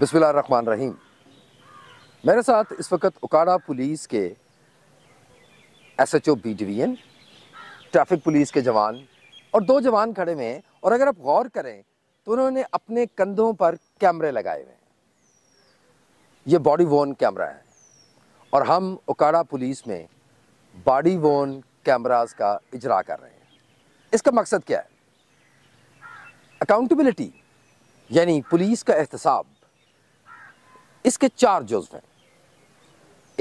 बिस्मिल्लाहमान रहीम मेरे साथ इस वक्त उकाड़ा पुलिस के S H O B division traffic police के जवान और दो जवान खड़े हुए हैं और अगर आप गौर करें तो उन्होंने अपने कंधों पर कैमरे लगाए हुए हैं ये बॉडी वोन कैमरा है और हम उकाड़ा पुलिस में बॉडी वोन कैमराज का इजरा कर रहे हैं इसका मकसद क्या है अकाउंटेबिलिटी यानी पुलिस का एहतसाब इसके चार जुज्व हैं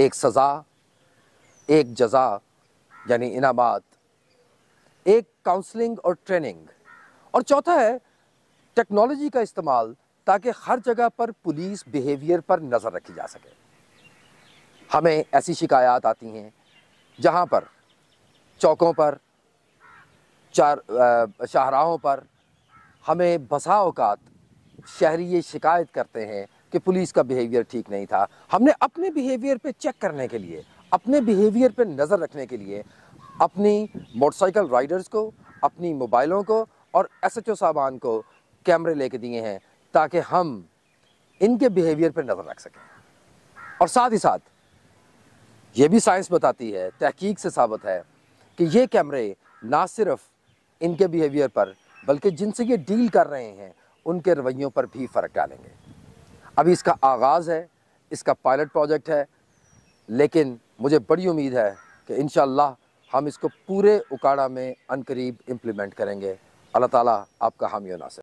एक सज़ा एक जजा यानी इनामात एक काउंसलिंग और ट्रेनिंग और चौथा है टेक्नोलॉजी का इस्तेमाल ताकि हर जगह पर पुलिस बिहेवियर पर नज़र रखी जा सके हमें ऐसी शिकायत आती हैं जहाँ पर चौकों पर चार शाहराहों पर हमें बसा अवकात शहरी ये शिकायत करते हैं कि पुलिस का बिहेवियर ठीक नहीं था हमने अपने बिहेवियर पे चेक करने के लिए अपने बिहेवियर पे नज़र रखने के लिए अपनी मोटरसाइकिल राइडर्स को अपनी मोबाइलों को और एस एच ओ साहबान को कैमरे लेके दिए हैं ताकि हम इनके बिहेवियर पर नज़र रख सकें और साथ ही साथ ये भी साइंस बताती है तहकीक से साबित है कि ये कैमरे ना सिर्फ इनके बिहेवियर पर बल्कि जिनसे ये डील कर रहे हैं उनके रवैयों पर भी फ़र्क डालेंगे अभी इसका आगाज़ है इसका पायलट प्रोजेक्ट है लेकिन मुझे बड़ी उम्मीद है कि इन हम इसको पूरे उकाड़ा में अनकरीब इम्प्लीमेंट करेंगे अल्लाह ताला आपका हामी नासिर